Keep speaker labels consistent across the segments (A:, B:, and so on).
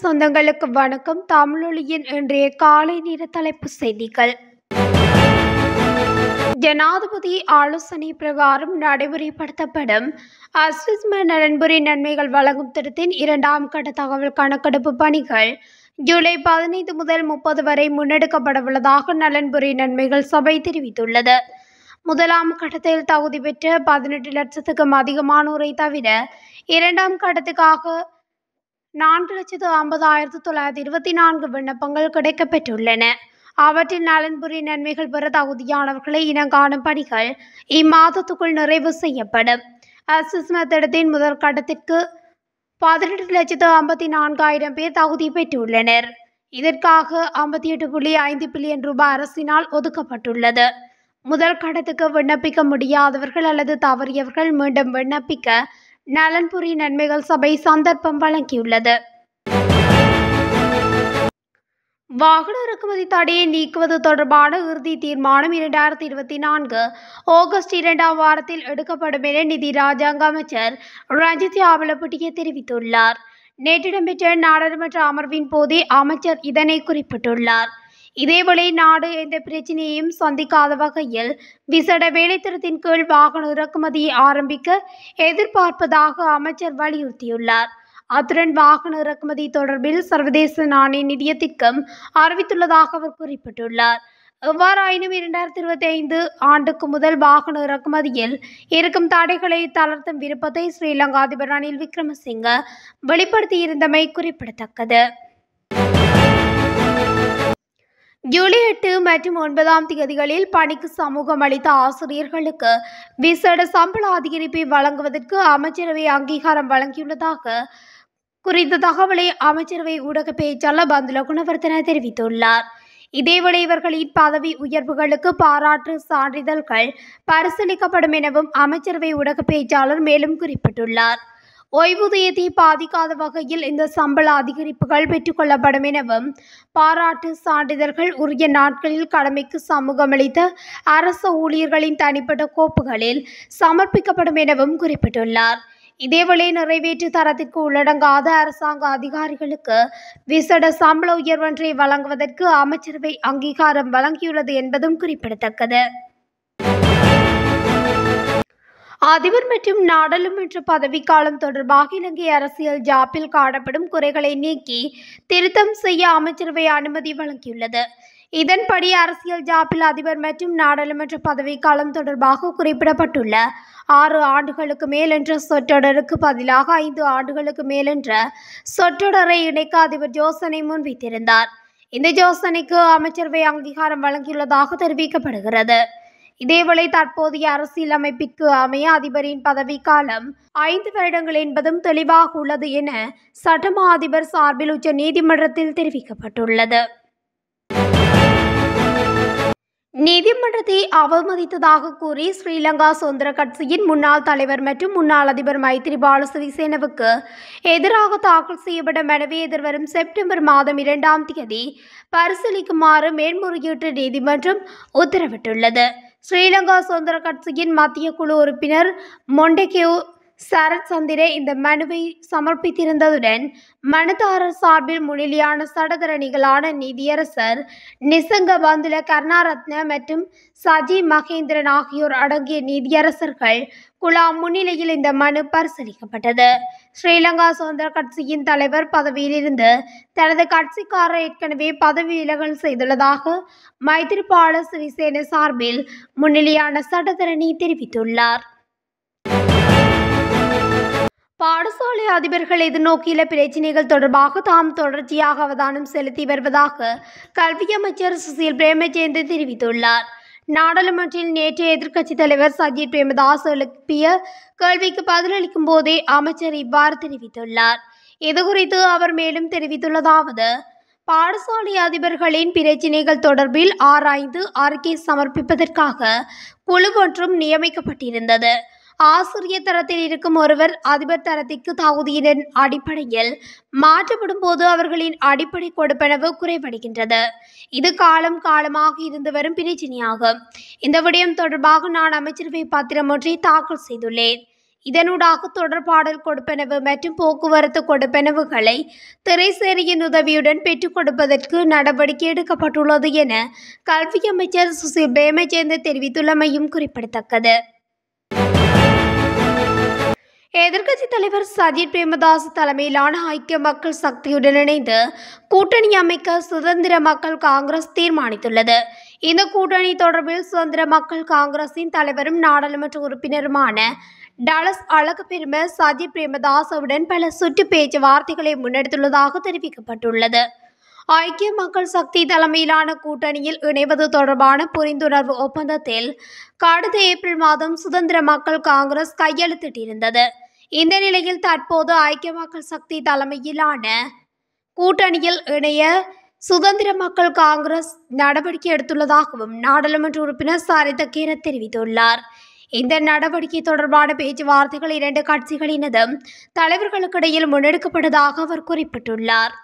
A: சொந்தங்களுக்கு வணக்கம் தமிழொலியின் இன்றைய காலை நேர தலைப்பு செய்திகள் ஜனாதிபதி ஆலோசனை பிரகாரம் நடைமுறைப்படுத்தப்படும் அஸ்விஸ்ம நலன்புரி நன்மைகள் வழங்கும் திட்டத்தின் இரண்டாம் கட்ட தகவல் கணக்கெடுப்பு பணிகள் ஜூலை பதினைந்து முதல் முப்பது வரை முன்னெடுக்கப்படவுள்ளதாக நலன்புரி நன்மைகள் சபை தெரிவித்துள்ளது முதலாம் கட்டத்தில் தகுதி பெற்ற பதினெட்டு லட்சத்துக்கும் அதிகமானோரை தவிர இரண்டாம் கட்டத்துக்காக நான்கு லட்சத்து ஐம்பதாயிரத்து தொள்ளாயிரத்தி இருபத்தி நான்கு விண்ணப்பங்கள் கிடைக்கப்பெற்றுள்ளன அவற்றில் நலன்புரி நன்மைகள் பெற தகுதியானவர்களை இனங்காணும் பணிகள் இம்மாதத்துக்குள் நிறைவு செய்யப்படும் அசிஸ் திட்டத்தின் முதல் கட்டத்திற்கு பதினெட்டு லட்சத்து ஐம்பத்தி நான்காயிரம் பேர் தகுதி பெற்றுள்ளனர் இதற்காக ஐம்பத்தி எட்டு புள்ளி ஐந்து பில்லியன் ரூபாய் அரசினால் ஒதுக்கப்பட்டுள்ளது முதல் கட்டத்துக்கு விண்ணப்பிக்க முடியாதவர்கள் அல்லது தவறியவர்கள் மீண்டும் விண்ணப்பிக்க நலன்புரி நன்மைகள் சபை சந்தர்ப்பம் வழங்கியுள்ளது வாகன இறக்குமதி தடையை நீக்குவது தொடர்பான இறுதி தீர்மானம் இரண்டாயிரத்தி இருபத்தி நான்கு ஆகஸ்ட் இரண்டாம் வாரத்தில் எடுக்கப்படும் என நிதி ராஜாங்க அமைச்சர் ரஞ்சித் ஆவலப்பட்டிய தெரிவித்துள்ளார் நேற்று இடம்பெற்ற நாடாளுமன்ற அமர்வின் போதே அமைச்சர் இதனை குறிப்பிட்டுள்ளார் இதேவேளை நாடு எந்த பிரச்சனையையும் சந்திக்காத வகையில் விசேட வேலைத்திறத்தின் கீழ் வாகன இறக்குமதியை ஆரம்பிக்க எதிர்பார்ப்பதாக அமைச்சர் வலியுறுத்தியுள்ளார் அத்துடன் வாகன இறக்குமதி தொடர்பில் சர்வதேச நாணய நிதியத்திற்கும் அறிவித்துள்ளதாக அவர் குறிப்பிட்டுள்ளார் எவ்வாறாயினும் இரண்டாயிரத்தி இருபத்தி ஐந்து ஆண்டுக்கு முதல் வாகன இறக்குமதியில் இருக்கும் தடைகளை தளர்த்தும் விருப்பத்தை ஸ்ரீலங்கா அதிபர் ரணில் விக்ரமசிங்க வெளிப்படுத்தியிருந்தமை குறிப்பிடத்தக்கது ஜூலை எட்டு மற்றும் ஒன்பதாம் தேதிகளில் பணிக்கு சமூகம் அளித்த ஆசிரியர்களுக்கு விசேட சம்பள அதிகரிப்பை வழங்குவதற்கு அமைச்சரவை அங்கீகாரம் வழங்கியுள்ளதாக குறித்த தகவலை அமைச்சரவை ஊடக பேச்சாளர் பந்துல குணவர்த்தன தெரிவித்துள்ளார் இதேவேளை இவர்களின் பதவி உயர்வுகளுக்கு பாராட்டு சான்றிதழ்கள் பரிசீலிக்கப்படும் எனவும் அமைச்சரவை ஊடக பேச்சாளர் மேலும் குறிப்பிட்டுள்ளார் ஓய்வூதியத்தை பாதிக்காத வகையில் இந்த சம்பள அதிகரிப்புகள் பெற்றுக்கொள்ளப்படும் எனவும் பாராட்டு சான்றிதழ்கள் உரிய நாட்களில் கடமைக்கு சமூகமளித்த அரசு ஊழியர்களின் தனிப்பட்ட கோப்புகளில் சமர்ப்பிக்கப்படும் எனவும் குறிப்பிட்டுள்ளார் இதேவேளை நிறைவேற்று தரத்திற்கு உள்ளடங்காத அரசாங்க அதிகாரிகளுக்கு விசட சம்பள உயர்வொன்றை வழங்குவதற்கு அமைச்சரவை அங்கீகாரம் வழங்கியுள்ளது என்பதும் குறிப்பிடத்தக்கது அதிபர் மற்றும் நாடாளுமன்ற பதவிக்காலம் தொடர்பாக இலங்கை அரசியல் ஜாப்பில் காணப்படும் குறைகளை நீக்கி திருத்தம் செய்ய அமைச்சரவை அனுமதி வழங்கியுள்ளது இதன்படி அரசியல் ஜாப்பில் அதிபர் மற்றும் நாடாளுமன்ற பதவிக்காலம் தொடர்பாக குறிப்பிடப்பட்டுள்ள ஆறு ஆண்டுகளுக்கு மேல் என்ற சொற்றொடருக்கு பதிலாக ஐந்து ஆண்டுகளுக்கு மேல் என்ற சொற்றொடரை இணைக்க அதிபர் ஜோசனை முன்வைத்திருந்தார் இந்த ஜோசனைக்கு அமைச்சரவை அங்கீகாரம் வழங்கியுள்ளதாக தெரிவிக்கப்படுகிறது இதேவேளை தற்போதைய அரசியலமைப்பிற்கு அமைய அதிபரின் பதவிக்காலம் ஐந்து வருடங்கள் என்பதும் தெளிவாக உள்ளது என சட்டமா அதிபர் சார்பில் உச்ச நீதிமன்றத்தில் தெரிவிக்கப்பட்டுள்ளது நீதிமன்றத்தை அவமதித்ததாக கூறி ஸ்ரீலங்கா சுதந்திர கட்சியின் முன்னாள் தலைவர் மற்றும் முன்னாள் அதிபர் மைத்ரிபால சிறிசேனவுக்கு எதிராக தாக்கல் செய்யப்படும் மனுவை எதிர்வரும் செப்டம்பர் மாதம் இரண்டாம் தேதி பரிசீலிக்குமாறு மேன்முறையீட்டு நீதிமன்றம் உத்தரவிட்டுள்ளது ஸ்ரீலங்கா சுதந்திர கட்சியின் மத்திய குழு உறுப்பினர் மொண்டெகேவ் சரத் சந்திரே இந்த மனுவை சமர்ப்பித்திருந்ததுடன் மனுதாரர் சார்பில் முன்னிலையான சடதரணிகளான நீதியரசர் நிசங்க பந்துல கர்ணாரத்ன மற்றும் சஜி மகேந்திரன் ஆகியோர் அடங்கிய நீதியரசர்கள் குலா முன்னிலையில் இந்த மனு பரிசீலிக்கப்பட்டது ஸ்ரீலங்கா சுதந்திர கட்சியின் தலைவர் பதவியிலிருந்து தனது கட்சிக்காரர் ஏற்கனவே பதவி விலகல் செய்துள்ளதாக மைத்திரிபால சிறிசேன சார்பில் முன்னிலையான சடதரணி தெரிவித்துள்ளார் பாடசாலை அதிபர்கள் எதிர்நோக்கியுள்ள பிரச்சினைகள் தொடர்பாக தாம் தொடர்ச்சியாக அவதானம் செலுத்தி வருவதாக கல்வி அமைச்சர் சுசில் பிரேமச்சந்திரன் தெரிவித்துள்ளார் நாடாளுமன்றில் நேற்று எதிர்க்கட்சித் தலைவர் சஜித் பிரேமதாஸ் எழுப்பிய கேள்விக்கு பதிலளிக்கும் போதே அமைச்சர் இவ்வாறு தெரிவித்துள்ளார் இதுகுறித்து அவர் மேலும் தெரிவித்துள்ளதாவது பாடசாலை அதிபர்களின் பிரச்சினைகள் தொடர்பில் ஆராய்ந்து அறிக்கை சமர்ப்பிப்பதற்காக குழு ஒன்றும் நியமிக்கப்பட்டிருந்தது ஆசிரியர் தரத்தில் இருக்கும் ஒருவர் அதிபர் தரத்திற்கு தகுதியினர் அடிப்படையில் மாற்றப்படும் போது அவர்களின் அடிப்படை கொடுப்பனவு குறைபடுகின்றது இது காலம் காலமாக இருந்து வரும் பிரச்சினையாகும் இந்த விடயம் தொடர்பாக நான் அமைச்சரவை பாத்திரம் ஒன்றை தாக்கல் செய்துள்ளேன் இதனூடாக தொடர்பாடல் கொடுப்பனவு மற்றும் போக்குவரத்து கொடுப்பனவுகளை திரைசேரியின் உதவியுடன் பெற்றுக் கொடுப்பதற்கு நடவடிக்கை எடுக்கப்பட்டுள்ளது என கல்வி அமைச்சர் சுசில் பிரேமச்சேந்தர் தெரிவித்துள்ளமையும் குறிப்பிடத்தக்கது எதிர்க்கட்சி தலைவர் சஜித் பிரேமதாஸ் தலைமையிலான ஐக்கிய மக்கள் சக்தியுடன் இணைந்து கூட்டணி அமைக்க சுதந்திர மக்கள் காங்கிரஸ் தீர்மானித்துள்ளது இந்த கூட்டணி தொடர்பில் சுதந்திர மக்கள் காங்கிரஸின் தலைவரும் நாடாளுமன்ற உறுப்பினருமான டலஸ் அழகப்பெரும சஜித் பிரேமதாசவுடன் பல சுற்று பேச்சுவார்த்தைகளை முன்னெடுத்துள்ளதாக தெரிவிக்கப்பட்டுள்ளது ஐக்கிய மக்கள் சக்தி தலைமையிலான கூட்டணியில் இணைவது தொடர்பான புரிந்துணர்வு ஒப்பந்தத்தில் கடந்த ஏப்ரல் மாதம் சுதந்திர மக்கள் காங்கிரஸ் கையெழுத்திட்டிருந்தது இந்த நிலையில் தற்போது ஐக்கிய மக்கள் சக்தி தலைமையிலான கூட்டணியில் இணைய சுதந்திர மக்கள் காங்கிரஸ் நடவடிக்கை எடுத்துள்ளதாகவும் நாடாளுமன்ற உறுப்பினர் சாரித கேர தெரிவித்துள்ளார் இந்த நடவடிக்கை தொடர்பான பேச்சுவார்த்தைகள் இரண்டு கட்சிகளினதும் தலைவர்களுக்கிடையில் முன்னெடுக்கப்பட்டதாக அவர் குறிப்பிட்டுள்ளார்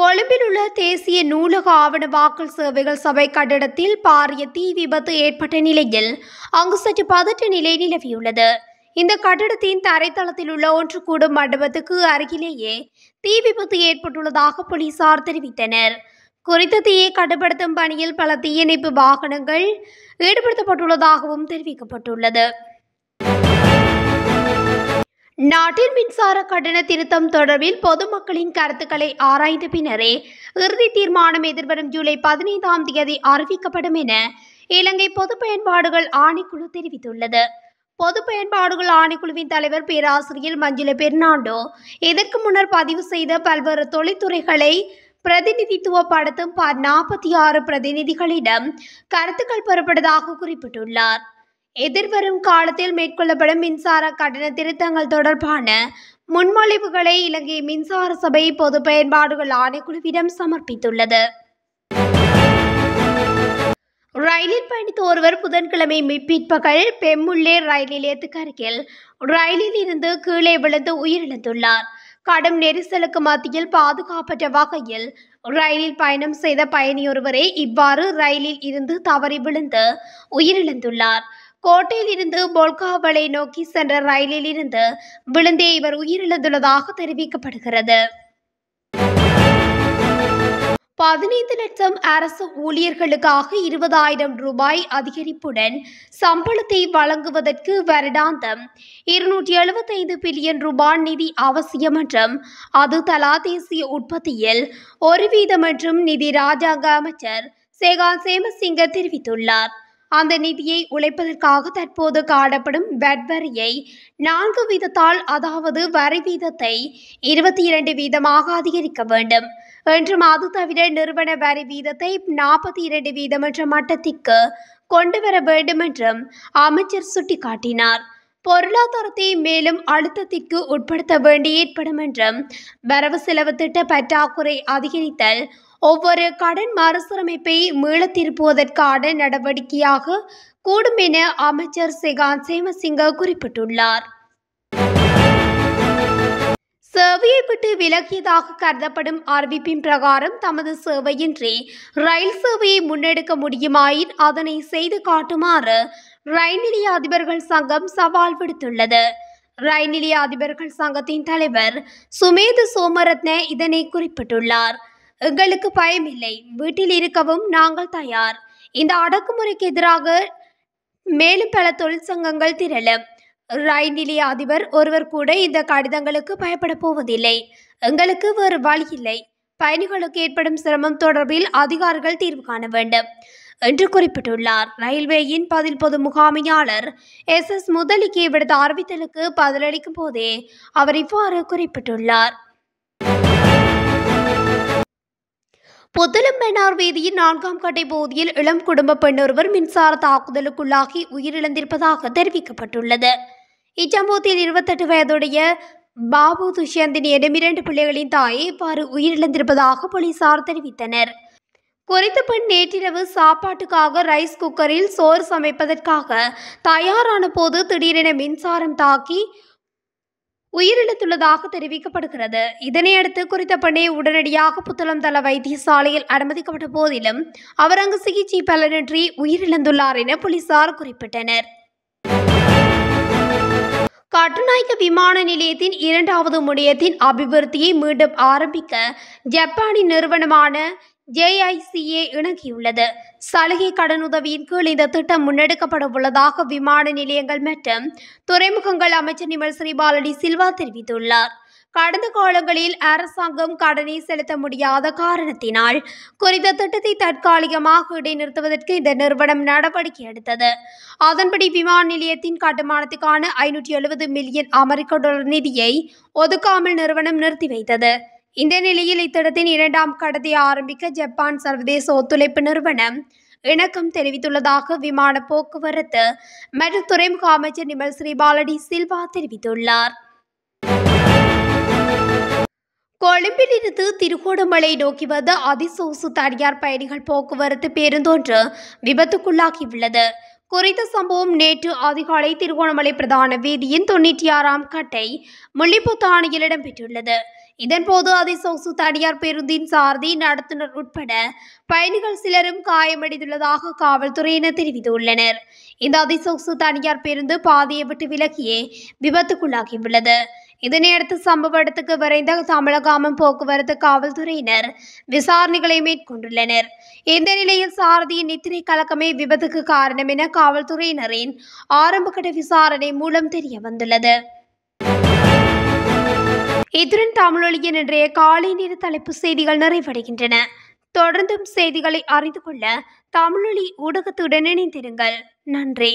A: கொழும்பில் உள்ள தேசிய நூலக ஆவண வாக்கல் சேவைகள் சபை கட்டிடத்தில் பாரிய தீ விபத்து ஏற்பட்ட நிலையில் அங்கு சற்று பதற்ற நிலை நிலவியுள்ளது இந்த கட்டிடத்தின் தரைத்தளத்தில் உள்ள ஒன்று கூடும் மண்டபத்துக்கு அருகிலேயே தீ விபத்து ஏற்பட்டுள்ளதாக போலீசார் தெரிவித்தனர் குறித்த தீயை கட்டுப்படுத்தும் பணியில் பல தீயணைப்பு வாகனங்கள் ஈடுபடுத்தப்பட்டுள்ளதாகவும் தெரிவிக்கப்பட்டுள்ளது தமிழ்நாட்டில் மின்சார கட்டண திருத்தம் தொடர்பில் பொதுமக்களின் கருத்துக்களை ஆராய்ந்த பின்னரே இறுதி தீர்மானம் எதிர்வரும் ஜூலை பதினைந்தாம் தேதி அறிவிக்கப்படும் என இலங்கை பொது பயன்பாடுகள் ஆணைக்குழு தெரிவித்துள்ளது பொது பயன்பாடுகள் ஆணைக்குழுவின் தலைவர் பேராசிரியர் மஞ்சுள பெர்னாண்டோ இதற்கு முன்னர் பதிவு செய்த பல்வேறு தொழில்துறைகளை பிரதிநிதித்துவப்படுத்தும் நாற்பத்தி ஆறு பிரதிநிதிகளிடம் கருத்துக்கள் பெறப்பட்டதாக குறிப்பிட்டுள்ளார் எதிர்வரும் காலத்தில் மேற்கொள்ளப்படும் மின்சார கட்டண திருத்தங்கள் தொடர்பான முன்மொழிவுகளை இலங்கை மின்சார சபை பொது பயன்பாடுகள் ஆணைக்குழுவிடம் சமர்ப்பித்துள்ளது ரயிலில் பயணித்த ஒருவர் புதன்கிழமை பிற்பகல் பெம்முள்ளே ரயில் நிலையத்துக்கு அருகில் ரயிலில் இருந்து கீழே விழுந்து உயிரிழந்துள்ளார் கடும் நெரிசலுக்கு மத்தியில் பாதுகாப்பற்ற வகையில் ரயிலில் பயணம் செய்த பயணியொருவரை இவ்வாறு ரயிலில் இருந்து தவறி விழுந்து உயிரிழந்துள்ளார் கோட்டையிலிருந்து போல்காவலை நோக்கி சென்ற ரயிலில் இருந்து விழுந்தே இவர் உயிரிழந்துள்ளதாக தெரிவிக்கப்படுகிறது பதினைந்து லட்சம் அரசு ஊழியர்களுக்காக இருபதாயிரம் ரூபாய் அதிகரிப்புடன் சம்பளத்தை வழங்குவதற்கு வருடாந்தம் இருநூற்றி எழுபத்தைந்து பில்லியன் ரூபாய் நிதி அவசியம் என்றும் அது தலா தேசிய உற்பத்தியில் ஒரு வீதம் என்றும் நிதி ராஜாங்க அமைச்சர் சேகான் சேமசிங்க தெரிவித்துள்ளார் அந்த நிதியை உழைப்பதற்காக தற்போது காணப்படும் வட்வரியை நான்கு வீதத்தால் அதாவது வரி வீதத்தை இருபத்தி இரண்டு வீதமாக அதிகரிக்க வேண்டும் என்றும் அது தவிர நிறுவன வரி வீதத்தை நாற்பத்தி இரண்டு வீதம் என்ற மட்டத்திற்கு கொண்டு வர வேண்டும் என்றும் அமைச்சர் சுட்டிக்காட்டினார் பொருளாதாரத்தை மேலும் அழுத்தத்திற்கு உட்படுத்த வேண்டி ஏற்படும் என்றும் வரவு செலவு திட்ட பற்றாக்குறை அதிகரித்தல் ஒவ்வொரு கடன் மறுசீரமைப்பை மீள திருப்புவதற்கான நடவடிக்கையாக கூடும் என அமைச்சர் சிகாந்த் சேமசிங்க குறிப்பிட்டுள்ளார் சேவையை விட்டு விலகியதாக கருதப்படும் அறிவிப்பின் பிரகாரம் தமது சேவையின்றி ரயில் சேவையை முன்னெடுக்க முடியுமாயின் அதனை செய்து காட்டுமாறு ரயில் நிலைய அதிபர்கள் சங்கம் சவால் விடுத்துள்ளது ரயில் நிலைய அதிபர்கள் சங்கத்தின் தலைவர் சுமேது சோமரத்ன இதனை குறிப்பிட்டுள்ளார் எங்களுக்கு பயம் இல்லை வீட்டில் இருக்கவும் நாங்கள் தயார் இந்த அடக்குமுறைக்கு எதிராக மேலும் பல தொழிற்சங்கங்கள் திரளும் ரயில் அதிபர் ஒருவர் கூட இந்த கடிதங்களுக்கு பயப்பட போவதில்லை எங்களுக்கு வேறு வழி இல்லை பயணிகளுக்கு ஏற்படும் சிரமம் தொடர்பில் அதிகாரிகள் தீர்வு காண வேண்டும் என்று குறிப்பிட்டுள்ளார் ரயில்வேயின் பதில் பொது முகாமையாளர் எஸ் எஸ் முதலிக்கு விடுத்த அறிவித்தலுக்கு பதிலளிக்கும் போதே அவர் இவ்வாறு குறிப்பிட்டுள்ளார் புதலம்பெனார் வீதியின் நான்காம் கடை பகுதியில் இளம் குடும்ப ஒருவர் மின்சார தாக்குதலுக்குள்ளாகி உயிரிழந்திருப்பதாக தெரிவிக்கப்பட்டுள்ளது இச்சம்பவத்தில் இருபத்தெட்டு வயதுடைய பாபு துஷியந்தின் எனும் இரண்டு பிள்ளைகளின் தாயை இவ்வாறு உயிரிழந்திருப்பதாக போலீசார் தெரிவித்தனர் குறித்த பெண் நேற்றிரவு சாப்பாட்டுக்காக ரைஸ் குக்கரில் சோறு சமைப்பதற்காக தயாரான போது திடீரென மின்சாரம் தாக்கி உயிரிழந்துள்ளதாக தெரிவிக்கப்படுகிறது இதனையடுத்து குறித்த பெண்ணை உடனடியாக புத்தளம் தள வைத்தியசாலையில் அனுமதிக்கப்பட்ட போதிலும் அவர் அங்கு சிகிச்சை பலனின்றி உயிரிழந்துள்ளார் என போலீசார் குறிப்பிட்டனர் கட்டுநாயக்க விமான நிலையத்தின் இரண்டாவது முனையத்தின் அபிவிருத்தியை மீண்டும் ஆரம்பிக்க ஜப்பானின் நிறுவனமான ஜேஐசிஏ இணங்கியுள்ளது சலுகை கடனுதவியின் கீழ் இந்த திட்டம் முன்னெடுக்கப்பட உள்ளதாக விமான நிலையங்கள் மற்றும் துறைமுகங்கள் அமைச்சர் நிமல் ஸ்ரீபாலடி சில்வா தெரிவித்துள்ளார் கடந்த காலங்களில் அரசாங்கம் கடனை செலுத்த முடியாத காரணத்தினால் குறித்த திட்டத்தை தற்காலிகமாக இடைநிறுத்துவதற்கு இந்த நிறுவனம் நடவடிக்கை எடுத்தது அதன்படி விமான நிலையத்தின் கட்டுமானத்துக்கான ஐநூற்றி எழுபது மில்லியன் அமெரிக்க டாலர் நிதியை ஒதுக்காமல் நிறுவனம் நிறுத்தி வைத்தது இந்த நிலையில் இத்திட்டத்தின் இரண்டாம் கடத்தை ஆரம்பிக்க ஜப்பான் சர்வதேச ஒத்துழைப்பு நிறுவனம் இணக்கம் தெரிவித்துள்ளதாக விமான போக்குவரத்து மற்றும் துறைமுக அமைச்சர் நிமல் ஸ்ரீபாலடி சில்வா தெரிவித்துள்ளார் கொழும்பிலிருந்து திருகோணமலை நோக்கி வந்த அதிசோசு தனியார் பயணிகள் போக்குவரத்து பேருந்தொன்று விபத்துக்குள்ளாகியுள்ளது குறித்த சம்பவம் நேற்று அதிகாலை திருகோணமலை பிரதான வீதியின் தொண்ணூற்றி ஆறாம் கட்டை முள்ளிப்புத்தாணியில் இடம்பெற்றுள்ளது இதன்போது அதிசோசு தனியார் பேருந்தின் சாரதி நடத்துனர் உட்பட பயணிகள் சிலரும் காயமடைந்துள்ளதாக காவல்துறையினர் தெரிவித்துள்ளனர் இந்த அதிசோசு தனியார் பேருந்து பாதையை விட்டு விலகியே விபத்துக்குள்ளாகியுள்ளது இதனையடுத்து சம்பவ இடத்துக்கு விரைந்த தமிழகாமம் போக்குவரத்து காவல்துறையினர் விசாரணைகளை மேற்கொண்டுள்ளனர் இந்த நிலையில் சாரதியின் நித்திரை கலக்கமே விபத்துக்கு காரணம் என காவல்துறையினரின் ஆரம்பகட்ட விசாரணை மூலம் தெரிய வந்துள்ளது இத்துடன் தமிழொலியின் இன்றைய காலை நேர தலைப்பு செய்திகள் நிறைவடைகின்றன தொடர்ந்தும் செய்திகளை அறிந்து கொள்ள தமிழொலி ஊடகத்துடன் இணைந்திருங்கள் நன்றி